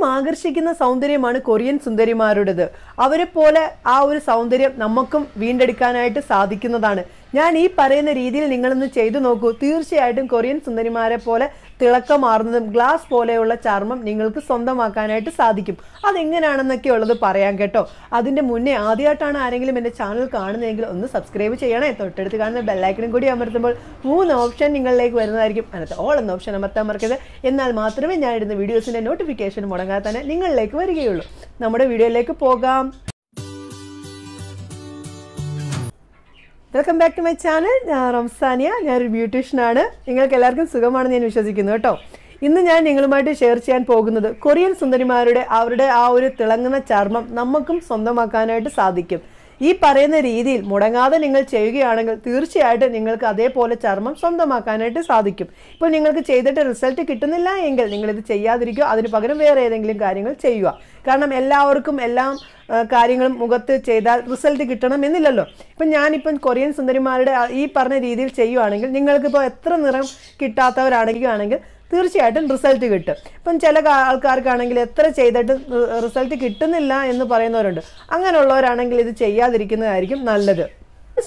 അത്രയും ആകർഷിക്കുന്ന സൗന്ദര്യമാണ് കൊറിയൻ സുന്ദരിമാരുടേത് അവരെ പോലെ ആ ഒരു സൗന്ദര്യം നമുക്കും വീണ്ടെടുക്കാനായിട്ട് സാധിക്കുന്നതാണ് ഞാൻ ഈ പറയുന്ന രീതിയിൽ നിങ്ങളൊന്ന് ചെയ്തു നോക്കൂ തീർച്ചയായിട്ടും കൊറിയൻ സുന്ദരിമാരെ പോലെ തിളക്കമാർന്നതും ഗ്ലാസ് പോലെയുള്ള ചർമ്മം നിങ്ങൾക്ക് സ്വന്തമാക്കാനായിട്ട് സാധിക്കും അതെങ്ങനെയാണെന്നൊക്കെ ഉള്ളത് പറയാം കേട്ടോ അതിൻ്റെ മുന്നേ ആദ്യമായിട്ടാണ് ആരെങ്കിലും എൻ്റെ ചാനൽ കാണുന്നതെങ്കിൽ ഒന്ന് സബ്സ്ക്രൈബ് ചെയ്യണേ തൊട്ടടുത്ത് കാണുന്ന ബെല്ലൈക്കനും കൂടി അമർത്തുമ്പോൾ മൂന്ന് ഓപ്ഷൻ നിങ്ങളിലേക്ക് വരുന്നതായിരിക്കും അതിനകത്ത് ഓൾ എന്ന ഓപ്ഷൻ അമർത്താൻ മറക്കരുത് എന്നാൽ മാത്രമേ ഞാൻ ഇടുന്ന വീഡിയോസിൻ്റെ നോട്ടിഫിക്കേഷൻ മുടങ്ങാതെ തന്നെ നിങ്ങളിലേക്ക് വരികയുള്ളൂ നമ്മുടെ വീഡിയോയിലേക്ക് പോകാം welcome back to my channel ഞാൻ റംസാനിയ ഞാനൊരു ബ്യൂട്ടീഷ്യനാണ് നിങ്ങൾക്ക് എല്ലാവർക്കും സുഖമാണെന്ന് ഞാൻ വിശ്വസിക്കുന്നു കേട്ടോ ഇന്ന് ഞാൻ നിങ്ങളുമായിട്ട് ഷെയർ ചെയ്യാൻ പോകുന്നത് കൊറിയൻ സുന്ദരിമാരുടെ അവരുടെ ആ ഒരു തിളങ്ങുന്ന ചർമ്മം നമുക്കും സ്വന്തമാക്കാനായിട്ട് സാധിക്കും ഈ പറയുന്ന രീതിയിൽ മുടങ്ങാതെ നിങ്ങൾ ചെയ്യുകയാണെങ്കിൽ തീർച്ചയായിട്ടും നിങ്ങൾക്ക് അതേപോലെ ചർമ്മം സ്വന്തമാക്കാനായിട്ട് സാധിക്കും ഇപ്പോൾ നിങ്ങൾക്ക് ചെയ്തിട്ട് റിസൾട്ട് കിട്ടുന്നില്ല എങ്കിൽ നിങ്ങളിത് ചെയ്യാതിരിക്കുക അതിന് പകരം വേറെ ഏതെങ്കിലും കാര്യങ്ങൾ ചെയ്യുക കാരണം എല്ലാവർക്കും എല്ലാം കാര്യങ്ങളും മുഖത്ത് ചെയ്താൽ റിസൾട്ട് കിട്ടണം എന്നില്ലല്ലോ ഇപ്പം ഞാനിപ്പം കൊറിയൻ സുന്ദരിമാരുടെ ഈ പറഞ്ഞ രീതിയിൽ ചെയ്യുകയാണെങ്കിൽ നിങ്ങൾക്കിപ്പോൾ എത്ര നിറം കിട്ടാത്തവരാണെങ്കിൽ തീർച്ചയായിട്ടും റിസൾട്ട് കിട്ടും ഇപ്പം ചില ആൾക്കാർക്കാണെങ്കിൽ എത്ര ചെയ്തിട്ട് റിസൾട്ട് കിട്ടുന്നില്ല എന്ന് പറയുന്നവരുണ്ട് അങ്ങനെയുള്ളവരാണെങ്കിൽ ഇത് ചെയ്യാതിരിക്കുന്നതായിരിക്കും നല്ലത്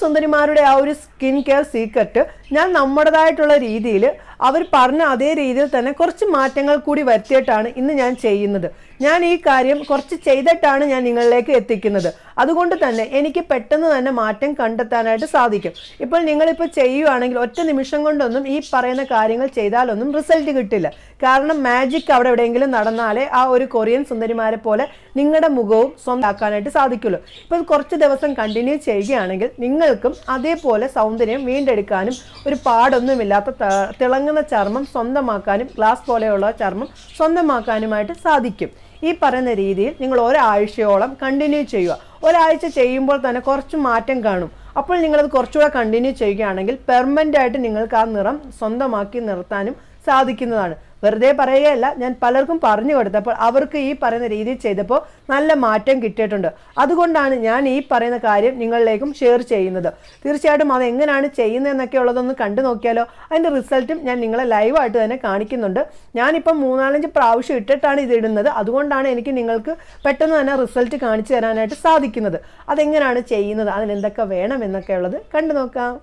സുന്ദരിമാരുടെ ആ ഒരു സ്കിൻ കെയർ സീക്രട്ട് ഞാൻ നമ്മുടേതായിട്ടുള്ള രീതിയിൽ അവർ പറഞ്ഞ അതേ രീതിയിൽ തന്നെ കുറച്ച് മാറ്റങ്ങൾ കൂടി വരുത്തിയിട്ടാണ് ഇന്ന് ഞാൻ ചെയ്യുന്നത് ഞാൻ ഈ കാര്യം കുറച്ച് ചെയ്തിട്ടാണ് ഞാൻ നിങ്ങളിലേക്ക് എത്തിക്കുന്നത് അതുകൊണ്ട് തന്നെ എനിക്ക് പെട്ടെന്ന് തന്നെ മാറ്റം കണ്ടെത്താനായിട്ട് സാധിക്കും ഇപ്പോൾ നിങ്ങളിപ്പോൾ ചെയ്യുകയാണെങ്കിൽ ഒറ്റ നിമിഷം കൊണ്ടൊന്നും ഈ പറയുന്ന കാര്യങ്ങൾ ചെയ്താലൊന്നും റിസൾട്ട് കിട്ടില്ല കാരണം മാജിക് അവിടെ എവിടെയെങ്കിലും നടന്നാലേ ആ ഒരു കൊറിയൻ സുന്ദരിമാരെ പോലെ നിങ്ങളുടെ മുഖവും സ്വന്തമാക്കാനായിട്ട് സാധിക്കുള്ളൂ ഇപ്പോൾ കുറച്ച് ദിവസം കണ്ടിന്യൂ ചെയ്യുകയാണെങ്കിൽ നിങ്ങൾക്കും അതേപോലെ സൗന്ദര്യം വീണ്ടെടുക്കാനും ഒരു പാടൊന്നുമില്ലാത്ത തിളങ്ങുന്ന തിളങ്ങുന്ന ചർമ്മം സ്വന്തമാക്കാനും ഗ്ലാസ് പോലെയുള്ള ചർമ്മം സ്വന്തമാക്കാനുമായിട്ട് സാധിക്കും ഈ പറയുന്ന രീതിയിൽ നിങ്ങൾ ഒരാഴ്ചയോളം കണ്ടിന്യൂ ചെയ്യുക ഒരാഴ്ച ചെയ്യുമ്പോൾ തന്നെ കുറച്ച് മാറ്റം കാണും അപ്പോൾ നിങ്ങളത് കുറച്ചുകൂടെ കണ്ടിന്യൂ ചെയ്യുകയാണെങ്കിൽ പെർമനൻ്റ് ആയിട്ട് നിങ്ങൾക്ക് ആ നിറം സ്വന്തമാക്കി നിർത്താനും സാധിക്കുന്നതാണ് വെറുതെ പറയുകയല്ല ഞാൻ പലർക്കും പറഞ്ഞു കൊടുത്തപ്പോൾ അവർക്ക് ഈ പറയുന്ന രീതിയിൽ ചെയ്തപ്പോൾ നല്ല മാറ്റം കിട്ടിയിട്ടുണ്ട് അതുകൊണ്ടാണ് ഞാൻ ഈ പറയുന്ന കാര്യം നിങ്ങളിലേക്കും ഷെയർ ചെയ്യുന്നത് തീർച്ചയായിട്ടും അത് എങ്ങനെയാണ് ചെയ്യുന്നതെന്നൊക്കെ ഉള്ളതൊന്ന് കണ്ടു നോക്കിയാലോ അതിൻ്റെ റിസൾട്ടും ഞാൻ നിങ്ങളെ ലൈവായിട്ട് തന്നെ കാണിക്കുന്നുണ്ട് ഞാനിപ്പം മൂന്നാലഞ്ച് പ്രാവശ്യം ഇട്ടിട്ടാണ് ഇത് ഇടുന്നത് അതുകൊണ്ടാണ് എനിക്ക് നിങ്ങൾക്ക് പെട്ടെന്ന് തന്നെ റിസൾട്ട് കാണിച്ചു തരാനായിട്ട് സാധിക്കുന്നത് അതെങ്ങനെയാണ് ചെയ്യുന്നത് അതിനെന്തൊക്കെ വേണം എന്നൊക്കെ ഉള്ളത് കണ്ടു നോക്കാം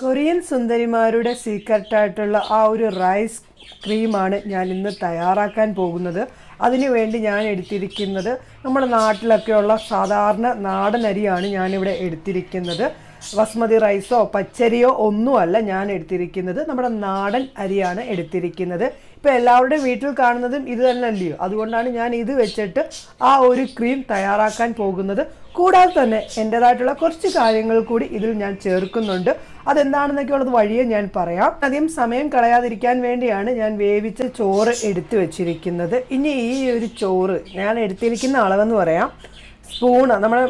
കൊറിയൻ സുന്ദരിമാരുടെ സീക്രട്ടായിട്ടുള്ള ആ ഒരു റൈസ് ക്രീമാണ് ഞാൻ ഇന്ന് തയ്യാറാക്കാൻ പോകുന്നത് അതിനുവേണ്ടി ഞാൻ എടുത്തിരിക്കുന്നത് നമ്മുടെ നാട്ടിലൊക്കെയുള്ള സാധാരണ നാടൻ അരിയാണ് ഞാനിവിടെ എടുത്തിരിക്കുന്നത് ബസ്മതി റൈസോ പച്ചരിയോ ഒന്നുമല്ല ഞാൻ എടുത്തിരിക്കുന്നത് നമ്മുടെ നാടൻ അരിയാണ് എടുത്തിരിക്കുന്നത് ഇപ്പോൾ എല്ലാവരുടെ വീട്ടിൽ കാണുന്നതും ഇത് തന്നെ അല്ലയോ അതുകൊണ്ടാണ് ഞാൻ ഇത് വെച്ചിട്ട് ആ ഒരു ക്രീം തയ്യാറാക്കാൻ പോകുന്നത് കൂടാതെ തന്നെ എൻ്റെതായിട്ടുള്ള കുറച്ച് കാര്യങ്ങൾ കൂടി ഇതിൽ ഞാൻ ചേർക്കുന്നുണ്ട് അതെന്താണെന്നൊക്കെ ഉള്ളത് വഴിയെ ഞാൻ പറയാം അധികം സമയം കളയാതിരിക്കാൻ വേണ്ടിയാണ് ഞാൻ വേവിച്ച ചോറ് എടുത്തു വെച്ചിരിക്കുന്നത് ഇനി ഈ ഒരു ചോറ് ഞാൻ എടുത്തിരിക്കുന്ന അളവെന്ന് പറയാം സ്പൂൺ നമ്മുടെ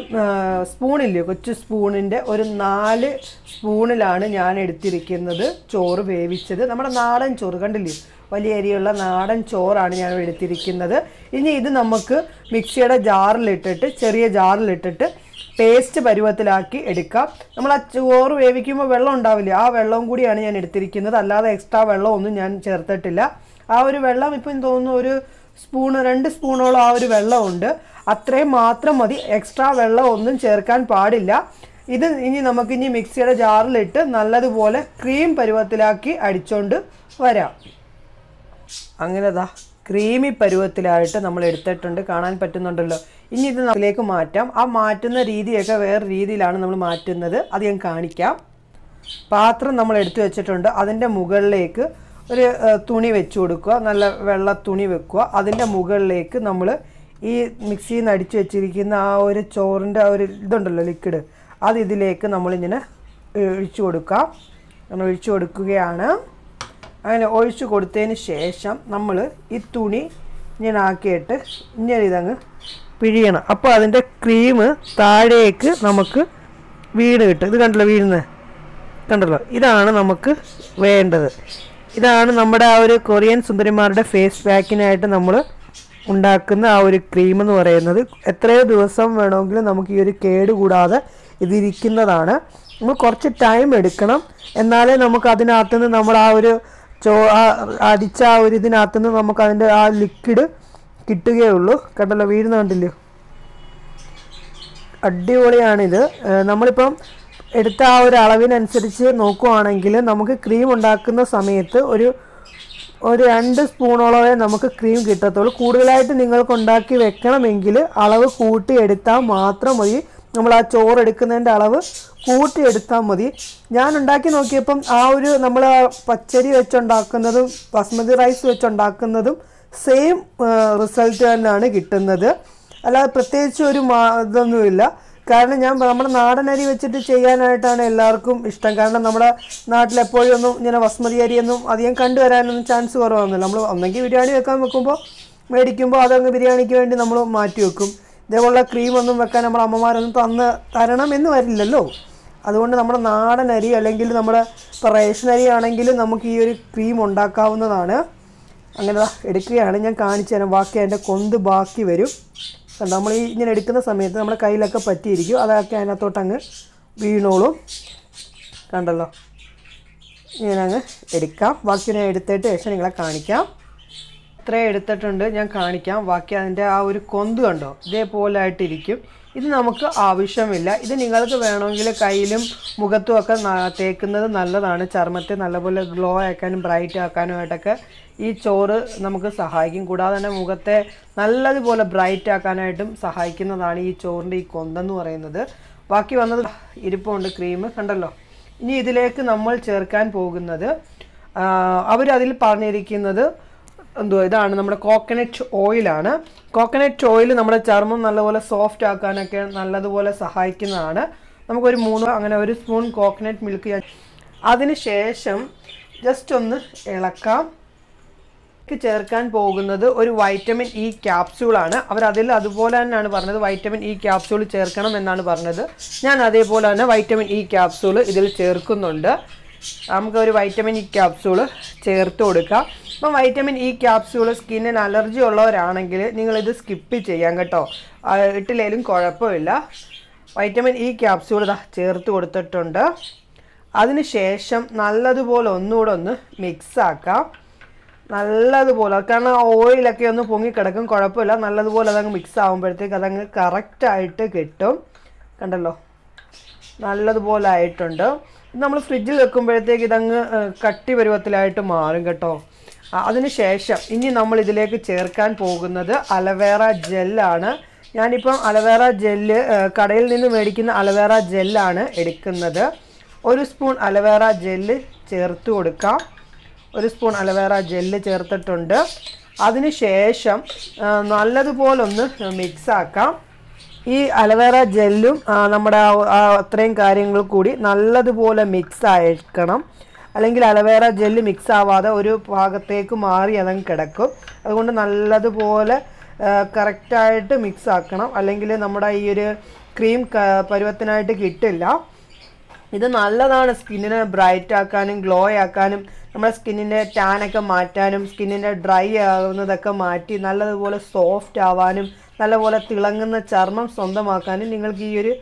സ്പൂണില്ലേ കൊച്ചു സ്പൂണിൻ്റെ ഒരു നാല് സ്പൂണിലാണ് ഞാൻ എടുത്തിരിക്കുന്നത് ചോറ് വേവിച്ചത് നമ്മുടെ നാടൻ ചോറ് കണ്ടില്ലേ വലിയ അരിയുള്ള നാടൻ ചോറാണ് ഞാൻ എടുത്തിരിക്കുന്നത് ഇനി ഇത് നമുക്ക് മിക്സിയുടെ ജാറിലിട്ടിട്ട് ചെറിയ ജാറിലിട്ടിട്ട് പേസ്റ്റ് പരുവത്തിലാക്കി എടുക്കാം നമ്മൾ ആ ചോറ് വേവിക്കുമ്പോൾ വെള്ളം ഉണ്ടാവില്ല ആ വെള്ളവും കൂടിയാണ് ഞാൻ എടുത്തിരിക്കുന്നത് അല്ലാതെ എക്സ്ട്രാ വെള്ളമൊന്നും ഞാൻ ചേർത്തിട്ടില്ല ആ ഒരു വെള്ളം ഇപ്പം തോന്നുന്നു ഒരു സ്പൂൺ രണ്ട് സ്പൂണോളം ആ ഒരു വെള്ളമുണ്ട് അത്രയും മാത്രം മതി എക്സ്ട്രാ വെള്ളം ഒന്നും ചേർക്കാൻ പാടില്ല ഇത് ഇനി നമുക്ക് ഇനി മിക്സിയുടെ ജാറിലിട്ട് നല്ലതുപോലെ ക്രീം പരുവത്തിലാക്കി അടിച്ചോണ്ട് വരാം അങ്ങനെ ദാ ക്രീമി പരുവത്തിലായിട്ട് നമ്മൾ എടുത്തിട്ടുണ്ട് കാണാൻ പറ്റുന്നുണ്ടല്ലോ ഇനി ഇത് നമ്മളിലേക്ക് മാറ്റാം ആ മാറ്റുന്ന രീതിയൊക്കെ വേറെ രീതിയിലാണ് നമ്മൾ മാറ്റുന്നത് അത് ഞാൻ കാണിക്കാം പാത്രം നമ്മൾ എടുത്തു വെച്ചിട്ടുണ്ട് അതിൻ്റെ മുകളിലേക്ക് ഒരു തുണി വെച്ചു കൊടുക്കുക നല്ല വെള്ള തുണി വെക്കുക അതിൻ്റെ മുകളിലേക്ക് നമ്മൾ ഈ മിക്സിയിൽ നിന്ന് അടിച്ചു വെച്ചിരിക്കുന്ന ആ ഒരു ചോറിൻ്റെ ആ ഒരു ഇതുണ്ടല്ലോ ലിക്വിഡ് അത് ഇതിലേക്ക് നമ്മളിങ്ങനെ ഒഴിച്ചു കൊടുക്കാം അങ്ങനെ ഒഴിച്ചു കൊടുക്കുകയാണ് അങ്ങനെ ഒഴിച്ചു കൊടുത്തതിന് ശേഷം നമ്മൾ ഈ തുണി ഇങ്ങനെ ആക്കിയിട്ട് ഇങ്ങനെ ഇതങ്ങ് പിഴിയണം അപ്പോൾ അതിൻ്റെ ക്രീം താഴേക്ക് നമുക്ക് വീണ് കിട്ടും ഇത് കണ്ടല്ലോ വീഴുന്നത് കണ്ടല്ലോ ഇതാണ് നമുക്ക് വേണ്ടത് ഇതാണ് നമ്മുടെ ആ ഒരു കൊറിയൻ സുന്ദരിമാരുടെ ഫേസ് പാക്കിനായിട്ട് നമ്മൾ ഉണ്ടാക്കുന്ന ആ ഒരു ക്രീം എന്ന് പറയുന്നത് എത്രയോ ദിവസം വേണമെങ്കിലും നമുക്ക് ഈ ഒരു കേട് കൂടാതെ ഇതിരിക്കുന്നതാണ് നമ്മൾ കുറച്ച് ടൈം എടുക്കണം എന്നാലേ നമുക്ക് അതിനകത്ത് നിന്ന് നമ്മൾ ആ ഒരു ചോ അടിച്ച ആ ഒരു ഇതിനകത്ത് നിന്ന് നമുക്ക് അതിൻ്റെ ആ ലിക്വിഡ് കിട്ടുകയുള്ളൂ കണ്ടല്ലോ വീഴുന്ന കണ്ടില്ലേ അടിപൊളിയാണിത് നമ്മളിപ്പം എടുത്ത ആ ഒരു അളവിനനുസരിച്ച് നോക്കുവാണെങ്കിൽ നമുക്ക് ക്രീം ഉണ്ടാക്കുന്ന സമയത്ത് ഒരു ഒരു രണ്ട് സ്പൂണോളമേ നമുക്ക് ക്രീം കിട്ടത്തുള്ളൂ കൂടുതലായിട്ട് നിങ്ങൾക്ക് ഉണ്ടാക്കി വെക്കണമെങ്കിൽ അളവ് കൂട്ടിയെടുത്താൽ മാത്രം മതി നമ്മൾ ആ ചോറ് എടുക്കുന്നതിൻ്റെ അളവ് കൂട്ടിയെടുത്താൽ മതി ഞാൻ ഉണ്ടാക്കി നോക്കിയപ്പം ആ ഒരു നമ്മൾ പച്ചരി വെച്ചുണ്ടാക്കുന്നതും ബസ്മതി റൈസ് വെച്ചുണ്ടാക്കുന്നതും സെയിം റിസൾട്ട് തന്നെയാണ് കിട്ടുന്നത് അല്ലാതെ പ്രത്യേകിച്ച് ഒരു ഇതൊന്നുമില്ല കാരണം ഞാൻ നമ്മുടെ നാടൻ അരി വെച്ചിട്ട് ചെയ്യാനായിട്ടാണ് എല്ലാവർക്കും ഇഷ്ടം കാരണം നമ്മുടെ നാട്ടിൽ എപ്പോഴും ഒന്നും ഇങ്ങനെ വസ്മതി അരിയൊന്നും അധികം കണ്ടുവരാനൊന്നും ചാൻസ് കുറവാണല്ലോ നമ്മൾ ഒന്നെങ്കിൽ ബിരിയാണി വെക്കാൻ വെക്കുമ്പോൾ മേടിക്കുമ്പോൾ അതങ്ങ് ബിരിയാണിക്ക് വേണ്ടി നമ്മൾ മാറ്റി വെക്കും ഇതേപോലുള്ള ക്രീമൊന്നും വെക്കാൻ നമ്മുടെ അമ്മമാരൊന്നും തന്ന് തരണം എന്ന് വരില്ലല്ലോ അതുകൊണ്ട് നമ്മുടെ നാടൻ അരി അല്ലെങ്കിൽ നമ്മുടെ ഇപ്പോൾ റേഷൻ അരി ആണെങ്കിലും നമുക്ക് ഈ ഒരു ക്രീം ഉണ്ടാക്കാവുന്നതാണ് അങ്ങനെ എടുക്കുകയാണ് ഞാൻ കാണിച്ചു തരാം ബാക്കി അതിൻ്റെ കൊന്ത് ബാക്കി വരും കണ്ടോ നമ്മൾ ഈ ഇങ്ങനെ എടുക്കുന്ന സമയത്ത് നമ്മുടെ കയ്യിലൊക്കെ പറ്റിയിരിക്കും അതൊക്കെ അതിനകത്തോട്ടങ്ങ് വീണോളും കണ്ടല്ലോ ഇങ്ങനെ അങ്ങ് എടുക്കാം ബാക്കി ഞാൻ എടുത്തിട്ട് ശേഷം നിങ്ങളെ കാണിക്കാം ഇത്രയും എടുത്തിട്ടുണ്ട് ഞാൻ കാണിക്കാം ബാക്കി അതിൻ്റെ ആ ഒരു കൊന്ത് കണ്ടോ ഇതേപോലെ ആയിട്ടിരിക്കും ഇത് നമുക്ക് ആവശ്യമില്ല ഇത് നിങ്ങൾക്ക് വേണമെങ്കിൽ കയ്യിലും മുഖത്തും ഒക്കെ തേക്കുന്നത് നല്ലതാണ് ചർമ്മത്തെ നല്ലപോലെ ഗ്ലോ ആക്കാനും ബ്രൈറ്റ് ആക്കാനുമായിട്ടൊക്കെ ഈ ചോറ് നമുക്ക് സഹായിക്കും കൂടാതെ തന്നെ മുഖത്തെ നല്ലതുപോലെ ബ്രൈറ്റ് ആക്കാനായിട്ടും സഹായിക്കുന്നതാണ് ഈ ചോറിൻ്റെ ഈ കൊന്തെന്ന് പറയുന്നത് ബാക്കി വന്നത് ഇരിപ്പുണ്ട് ക്രീം കണ്ടല്ലോ ഇനി ഇതിലേക്ക് നമ്മൾ ചേർക്കാൻ പോകുന്നത് അവരതിൽ പറഞ്ഞിരിക്കുന്നത് എന്തോ ഇതാണ് നമ്മുടെ കോക്കനട്ട് ഓയിലാണ് കോക്കനട്ട് ഓയിൽ നമ്മുടെ ചർമ്മം നല്ലപോലെ സോഫ്റ്റ് ആക്കാനൊക്കെ നല്ലതുപോലെ സഹായിക്കുന്നതാണ് നമുക്കൊരു മൂന്ന് അങ്ങനെ ഒരു സ്പൂൺ കോക്കനട്ട് മിൽക്ക് അതിനുശേഷം അതിന് ശേഷം ജസ്റ്റ് ഒന്ന് ഇളക്കാം ചേർക്കാൻ പോകുന്നത് ഒരു വൈറ്റമിൻ ഇ ക്യാപ്സ്യൂളാണ് അവർ അതിൽ അതുപോലെ തന്നെയാണ് പറഞ്ഞത് വൈറ്റമിൻ ഇ ക്യാപ്സ്യൂൾ ചേർക്കണം എന്നാണ് പറഞ്ഞത് ഞാൻ അതേപോലെ തന്നെ വൈറ്റമിൻ ഇ ക്യാപ്സ്യൂൾ ഇതിൽ ചേർക്കുന്നുണ്ട് നമുക്ക് ഒരു വൈറ്റമിൻ ഇ ക്യാപ്സ്യൂള് ചേർത്ത് കൊടുക്കാം അപ്പം വൈറ്റമിൻ ഇ ക്യാപ്സ്യൂൾ സ്കിന്നിന് അലർജി ഉള്ളവരാണെങ്കിൽ നിങ്ങളിത് സ്കിപ്പ് ചെയ്യാം കേട്ടോ ഇട്ടില്ലേലും കുഴപ്പമില്ല വൈറ്റമിൻ ഇ ക്യാപ്സ്യൂൾ ഇതാ ചേർത്ത് കൊടുത്തിട്ടുണ്ട് അതിനുശേഷം നല്ലതുപോലെ ഒന്നുകൂടെ ഒന്ന് മിക്സ് ആക്കാം നല്ലതുപോലെ കാരണം ഓയിലൊക്കെ ഒന്ന് പൊങ്ങിക്കിടക്കും കുഴപ്പമില്ല നല്ലതുപോലെ അതങ്ങ് മിക്സ് ആകുമ്പോഴത്തേക്ക് അതങ്ങ് കറക്റ്റായിട്ട് കിട്ടും കണ്ടല്ലോ നല്ലതുപോലെ ആയിട്ടുണ്ട് നമ്മൾ ഫ്രിഡ്ജിൽ വെക്കുമ്പോഴത്തേക്ക് ഇതങ്ങ് കട്ടി പരുവത്തിലായിട്ട് മാറും കേട്ടോ അതിനുശേഷം ഇനി നമ്മൾ ഇതിലേക്ക് ചേർക്കാൻ പോകുന്നത് അലവേറ ജെല്ലാണ് ഞാനിപ്പം അലവേറ ജെല്ല് കടയിൽ നിന്ന് മേടിക്കുന്ന അലവേറ ജെല്ലാണ് എടുക്കുന്നത് ഒരു സ്പൂൺ അലവേറ ജെല്ല് ചേർത്ത് കൊടുക്കാം ഒരു സ്പൂൺ അലവേറ ജെല്ല് ചേർത്തിട്ടുണ്ട് അതിനുശേഷം നല്ലതുപോലൊന്ന് മിക്സാക്കാം ഈ അലവേറ ജെല്ലും നമ്മുടെ അത്രയും കാര്യങ്ങൾ കൂടി നല്ലതുപോലെ മിക്സ് ആയിരിക്കണം അല്ലെങ്കിൽ അലവേറ ജെല്ല് മിക്സ് ആവാതെ ഒരു ഭാഗത്തേക്ക് മാറി അതങ്ങ് കിടക്കും അതുകൊണ്ട് നല്ലതുപോലെ കറക്റ്റായിട്ട് മിക്സ് ആക്കണം അല്ലെങ്കിൽ നമ്മുടെ ഈ ഒരു ക്രീം പരുവത്തിനായിട്ട് കിട്ടില്ല ഇത് നല്ലതാണ് സ്കിന്നിനെ ബ്രൈറ്റ് ആക്കാനും ഗ്ലോ ആക്കാനും നമ്മുടെ സ്കിന്നിൻ്റെ ടാനൊക്കെ മാറ്റാനും സ്കിന്നിൻ്റെ ഡ്രൈ ആവുന്നതൊക്കെ മാറ്റി നല്ലതുപോലെ സോഫ്റ്റ് ആവാനും നല്ലപോലെ തിളങ്ങുന്ന ചർമ്മം സ്വന്തമാക്കാനും നിങ്ങൾക്ക് ഈ ഒരു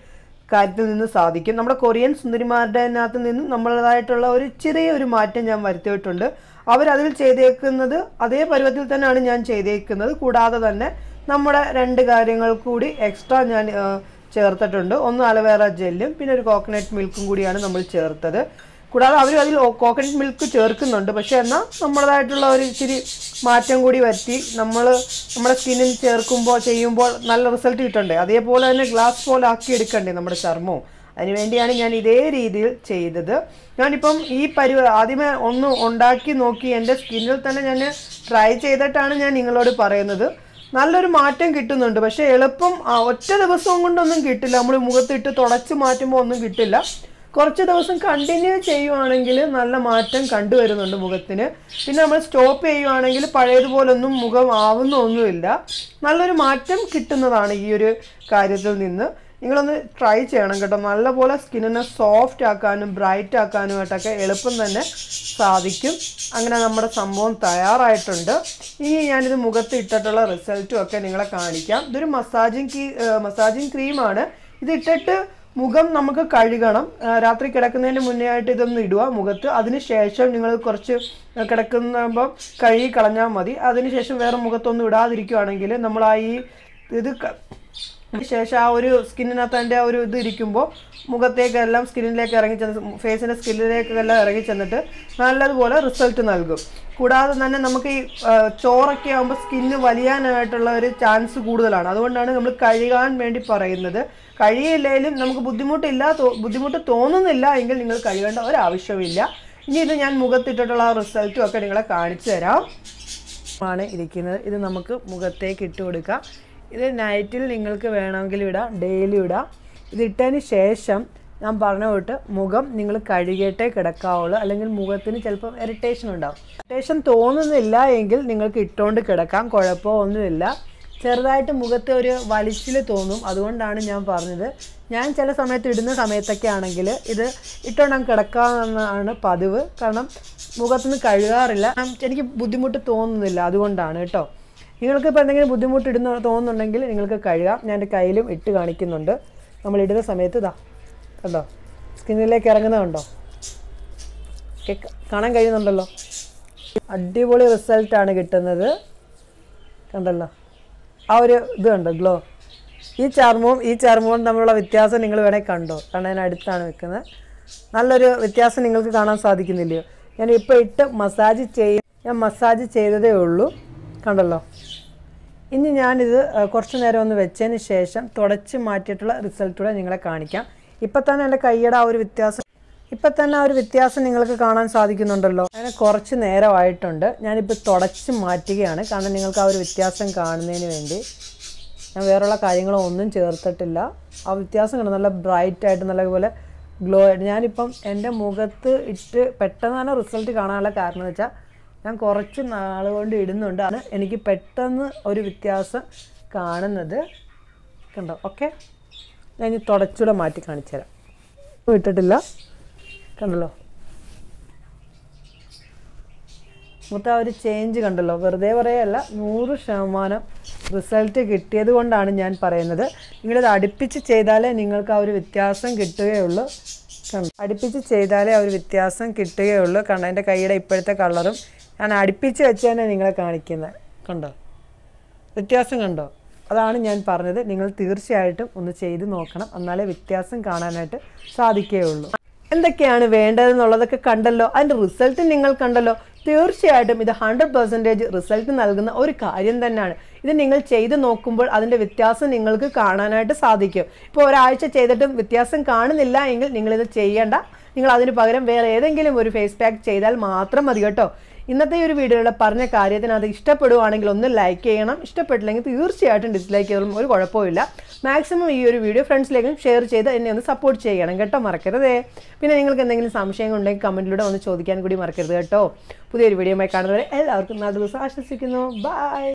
കാര്യത്തിൽ നിന്ന് സാധിക്കും നമ്മുടെ കൊറിയൻ സുന്ദരിമാരുടെ അതിനകത്ത് നിന്ന് നമ്മളതായിട്ടുള്ള ഒരു ചെറിയ ഒരു മാറ്റം ഞാൻ വരുത്തിയിട്ടുണ്ട് അവരതിൽ ചെയ്തേക്കുന്നത് അതേ പരുവത്തിൽ തന്നെയാണ് ഞാൻ ചെയ്തേക്കുന്നത് കൂടാതെ തന്നെ നമ്മുടെ രണ്ട് കാര്യങ്ങൾ കൂടി എക്സ്ട്രാ ഞാൻ ചേർത്തിട്ടുണ്ട് ഒന്ന് അലവേറ ജെല്ലും പിന്നെ ഒരു കോക്കനട്ട് മിൽക്കും കൂടിയാണ് നമ്മൾ ചേർത്തത് കൂടാതെ അവർ അതിൽ കോക്കനട്ട് മിൽക്ക് ചേർക്കുന്നുണ്ട് പക്ഷേ എന്നാൽ നമ്മളതായിട്ടുള്ള ഒരു ഇച്ചിരി മാറ്റം കൂടി വരുത്തി നമ്മൾ നമ്മുടെ സ്കിന്നിൽ ചേർക്കുമ്പോൾ ചെയ്യുമ്പോൾ നല്ല റിസൾട്ട് കിട്ടണ്ടേ അതേപോലെ തന്നെ ഗ്ലാസ് പോലെ ആക്കി എടുക്കണ്ടേ നമ്മുടെ ചർമ്മവും അതിനുവേണ്ടിയാണ് ഞാൻ ഇതേ രീതിയിൽ ചെയ്തത് ഞാനിപ്പം ഈ പരി ആദ്യമേ ഒന്ന് ഉണ്ടാക്കി നോക്കി എൻ്റെ സ്കിന്നിൽ തന്നെ ഞാൻ ട്രൈ ചെയ്തിട്ടാണ് ഞാൻ നിങ്ങളോട് പറയുന്നത് നല്ലൊരു മാറ്റം കിട്ടുന്നുണ്ട് പക്ഷേ എളുപ്പം ഒറ്റ ദിവസം കൊണ്ടൊന്നും കിട്ടില്ല നമ്മൾ മുഖത്തിട്ട് തുടച്ച് മാറ്റുമ്പോൾ ഒന്നും കിട്ടില്ല കുറച്ച് ദിവസം കണ്ടിന്യൂ ചെയ്യുവാണെങ്കിൽ നല്ല മാറ്റം കണ്ടുവരുന്നുണ്ട് മുഖത്തിന് പിന്നെ നമ്മൾ സ്റ്റോപ്പ് ചെയ്യുവാണെങ്കിൽ പഴയതുപോലൊന്നും മുഖം ആവുന്നൊന്നുമില്ല നല്ലൊരു മാറ്റം കിട്ടുന്നതാണ് ഈ ഒരു കാര്യത്തിൽ നിന്ന് നിങ്ങളൊന്ന് ട്രൈ ചെയ്യണം കേട്ടോ നല്ലപോലെ സ്കിന്നിനെ സോഫ്റ്റ് ആക്കാനും ബ്രൈറ്റ് ആക്കാനുമായിട്ടൊക്കെ എളുപ്പം തന്നെ സാധിക്കും അങ്ങനെ നമ്മുടെ സംഭവം തയ്യാറായിട്ടുണ്ട് ഇനി ഞാനിത് മുഖത്ത് ഇട്ടിട്ടുള്ള റിസൾട്ടും ഒക്കെ നിങ്ങളെ കാണിക്കാം ഇതൊരു മസാജിങ് മസാജിങ് ക്രീമാണ് ഇതിട്ടിട്ട് മുഖം നമുക്ക് കഴുകണം രാത്രി കിടക്കുന്നതിന് മുന്നേ ആയിട്ട് ഇതൊന്ന് ഇടുക മുഖത്ത് അതിനുശേഷം നിങ്ങൾ കുറച്ച് കിടക്കുമ്പോൾ കഴുകി കളഞ്ഞാൽ മതി അതിനുശേഷം വേറെ മുഖത്തൊന്നും ഇടാതിരിക്കുകയാണെങ്കിൽ നമ്മൾ ആ ഈ ഇത് ശേഷം ആ ഒരു സ്കിന്നിനകത്ത് അതിൻ്റെ ഒരു ഇത് ഇരിക്കുമ്പോൾ മുഖത്തേക്കെല്ലാം സ്കിന്നിലേക്ക് ഇറങ്ങി ചെന്ന് ഫേസിൻ്റെ സ്കിന്നിലേക്കെല്ലാം ഇറങ്ങി ചെന്നിട്ട് നല്ലതുപോലെ റിസൾട്ട് നൽകും കൂടാതെ തന്നെ നമുക്ക് ഈ ചോറൊക്കെ ആകുമ്പോൾ സ്കിന്ന് വലിയാനായിട്ടുള്ള ഒരു ചാൻസ് കൂടുതലാണ് അതുകൊണ്ടാണ് നമ്മൾ കഴുകാൻ വേണ്ടി പറയുന്നത് കഴിയില്ലെങ്കിലും നമുക്ക് ബുദ്ധിമുട്ടില്ല ബുദ്ധിമുട്ട് തോന്നുന്നില്ല എങ്കിൽ നിങ്ങൾ കഴുകേണ്ട ഒരാവശ്യമില്ല ഇനി ഇത് ഞാൻ മുഖത്തിട്ടിട്ടുള്ള ആ റിസൾട്ടും ഒക്കെ നിങ്ങളെ കാണിച്ചു തരാം ആണ് ഇരിക്കുന്നത് ഇത് നമുക്ക് മുഖത്തേക്ക് ഇട്ട് കൊടുക്കാം ഇത് നൈറ്റിൽ നിങ്ങൾക്ക് വേണമെങ്കിൽ ഇടാം ഡെയിലി ഇടാം ഇതിട്ടതിന് ശേഷം ഞാൻ പറഞ്ഞ തൊട്ട് മുഖം നിങ്ങൾ കഴുകിയിട്ടേ കിടക്കാവുള്ളൂ അല്ലെങ്കിൽ മുഖത്തിന് ചിലപ്പം ഇറിറ്റേഷൻ ഉണ്ടാവും ഇറിറ്റേഷൻ തോന്നുന്നില്ല എങ്കിൽ നിങ്ങൾക്ക് ഇട്ടുകൊണ്ട് കിടക്കാം കുഴപ്പമൊന്നുമില്ല ചെറുതായിട്ട് മുഖത്ത് ഒരു വലിച്ചിൽ തോന്നും അതുകൊണ്ടാണ് ഞാൻ പറഞ്ഞത് ഞാൻ ചില സമയത്ത് ഇടുന്ന സമയത്തൊക്കെ ആണെങ്കിൽ ഇത് ഇട്ടോണം കിടക്കാമെന്നാണ് പതിവ് കാരണം മുഖത്തുനിന്ന് കഴുകാറില്ല എനിക്ക് ബുദ്ധിമുട്ട് തോന്നുന്നില്ല അതുകൊണ്ടാണ് കേട്ടോ നിങ്ങൾക്ക് ഇപ്പോൾ എന്തെങ്കിലും ബുദ്ധിമുട്ട് ഇടുന്ന തോന്നുന്നുണ്ടെങ്കിൽ നിങ്ങൾക്ക് കഴുകാം ഞാൻ എൻ്റെ കയ്യിലും ഇട്ട് കാണിക്കുന്നുണ്ട് നമ്മൾ ഇടുന്ന സമയത്ത് ഇതാ കണ്ടോ സ്കിന്നിലേക്ക് ഇറങ്ങുന്നതുണ്ടോ കാണാൻ കഴിയുന്നുണ്ടല്ലോ അടിപൊളി റിസൾട്ടാണ് കിട്ടുന്നത് കണ്ടല്ലോ ആ ഒരു ഇത് കണ്ടോ ഗ്ലോ ഈ ചർമ്മവും ഈ ചർമ്മവും തമ്മിലുള്ള വ്യത്യാസം നിങ്ങൾ വേണേൽ കണ്ടോ കാരണം ഞാൻ അടുത്താണ് വെക്കുന്നത് നല്ലൊരു വ്യത്യാസം നിങ്ങൾക്ക് കാണാൻ സാധിക്കുന്നില്ലയോ ഞാൻ ഇപ്പോൾ ഇട്ട് മസാജ് ചെയ്യ ഞാൻ മസാജ് ചെയ്തതേ ഉള്ളൂ കണ്ടല്ലോ ഇനി ഞാനിത് കുറച്ച് നേരം ഒന്ന് വെച്ചതിന് ശേഷം തുടച്ച് മാറ്റിയിട്ടുള്ള റിസൾട്ടൂടെ നിങ്ങളെ കാണിക്കാം ഇപ്പം തന്നെ എൻ്റെ കൈയുടെ ആ ഒരു വ്യത്യാസം ഇപ്പം തന്നെ ആ ഒരു വ്യത്യാസം നിങ്ങൾക്ക് കാണാൻ സാധിക്കുന്നുണ്ടല്ലോ അങ്ങനെ കുറച്ച് നേരമായിട്ടുണ്ട് ഞാനിപ്പോൾ തുടച്ച് മാറ്റുകയാണ് കാരണം നിങ്ങൾക്ക് ആ ഒരു വ്യത്യാസം കാണുന്നതിന് വേണ്ടി ഞാൻ വേറെയുള്ള കാര്യങ്ങളോ ഒന്നും ചേർത്തിട്ടില്ല ആ വ്യത്യാസം കണ്ടു നല്ല ബ്രൈറ്റ് ആയിട്ട് നല്ലപോലെ ഗ്ലോ ആയിട്ട് ഞാനിപ്പം എൻ്റെ മുഖത്ത് ഇട്ട് പെട്ടെന്ന് തന്നെ റിസൾട്ട് കാണാനുള്ള കാരണം എന്ന് വെച്ചാൽ ഞാൻ കുറച്ച് നാൾ കൊണ്ട് ഇടുന്നുണ്ട് അത് എനിക്ക് പെട്ടെന്ന് ഒരു വ്യത്യാസം കാണുന്നത് കണ്ടോ ഓക്കെ ഞാൻ ഇനി തുടച്ചൂടെ മാറ്റി കാണിച്ചു തരാം ഇട്ടിട്ടില്ല കണ്ടല്ലോ മൊത്തം ആ ഒരു ചേഞ്ച് കണ്ടല്ലോ വെറുതെ പറയല്ല നൂറ് ശതമാനം റിസൾട്ട് കിട്ടിയത് കൊണ്ടാണ് ഞാൻ പറയുന്നത് നിങ്ങളിത് അടുപ്പിച്ച് ചെയ്താലേ നിങ്ങൾക്ക് ആ ഒരു വ്യത്യാസം കിട്ടുകയുള്ളൂ അടുപ്പിച്ച് ചെയ്താലേ ആ ഒരു വ്യത്യാസം കിട്ടുകയുള്ളൂ കണ്ടോ എൻ്റെ കൈയുടെ ഇപ്പോഴത്തെ കളറും ഞാൻ അടുപ്പിച്ച് വെച്ച് തന്നെ നിങ്ങളെ കാണിക്കുന്നത് കണ്ടോ വ്യത്യാസം കണ്ടോ അതാണ് ഞാൻ പറഞ്ഞത് നിങ്ങൾ തീർച്ചയായിട്ടും ഒന്ന് ചെയ്ത് നോക്കണം എന്നാലേ വ്യത്യാസം കാണാനായിട്ട് സാധിക്കുകയുള്ളൂ എന്തൊക്കെയാണ് വേണ്ടതെന്നുള്ളതൊക്കെ കണ്ടല്ലോ അതിൻ്റെ റിസൾട്ട് നിങ്ങൾ കണ്ടല്ലോ തീർച്ചയായിട്ടും ഇത് ഹൺഡ്രഡ് പെർസെൻറ്റേജ് റിസൾട്ട് നൽകുന്ന ഒരു കാര്യം തന്നെയാണ് ഇത് നിങ്ങൾ ചെയ്ത് നോക്കുമ്പോൾ അതിൻ്റെ വ്യത്യാസം നിങ്ങൾക്ക് കാണാനായിട്ട് സാധിക്കും ഇപ്പോൾ ഒരാഴ്ച ചെയ്തിട്ടും വ്യത്യാസം കാണുന്നില്ല എങ്കിൽ നിങ്ങളിത് ചെയ്യേണ്ട നിങ്ങൾ അതിന് പകരം വേറെ ഏതെങ്കിലും ഒരു ഫേസ് പാക്ക് ചെയ്താൽ മാത്രം മതി കേട്ടോ ഇന്നത്തെ ഒരു വീഡിയോയിലെ പറഞ്ഞ കാര്യത്തിനകത്ത് ഇഷ്ടപ്പെടുവാണെങ്കിൽ ഒന്ന് ലൈക്ക് ചെയ്യണം ഇഷ്ടപ്പെട്ടില്ലെങ്കിൽ തീർച്ചയായിട്ടും ഡിസ്ലൈക്ക് ചെയ്തോളും ഒരു കുഴപ്പമില്ല മാക്സിമം ഈ ഒരു വീഡിയോ ഫ്രണ്ട്സിലേക്കും ഷെയർ ചെയ്ത് എന്നെ ഒന്ന് സപ്പോർട്ട് ചെയ്യണം കേട്ടോ മറക്കരുതേ പിന്നെ നിങ്ങൾക്ക് എന്തെങ്കിലും സംശയങ്ങൾ ഉണ്ടെങ്കിൽ കമൻറ്റിലൂടെ ഒന്ന് ചോദിക്കാൻ കൂടി മറക്കരുത് കേട്ടോ പുതിയൊരു ആയി കാണുന്നവരെ എല്ലാവർക്കും നല്ല ദിവസം ആശംസിക്കുന്നു ബൈ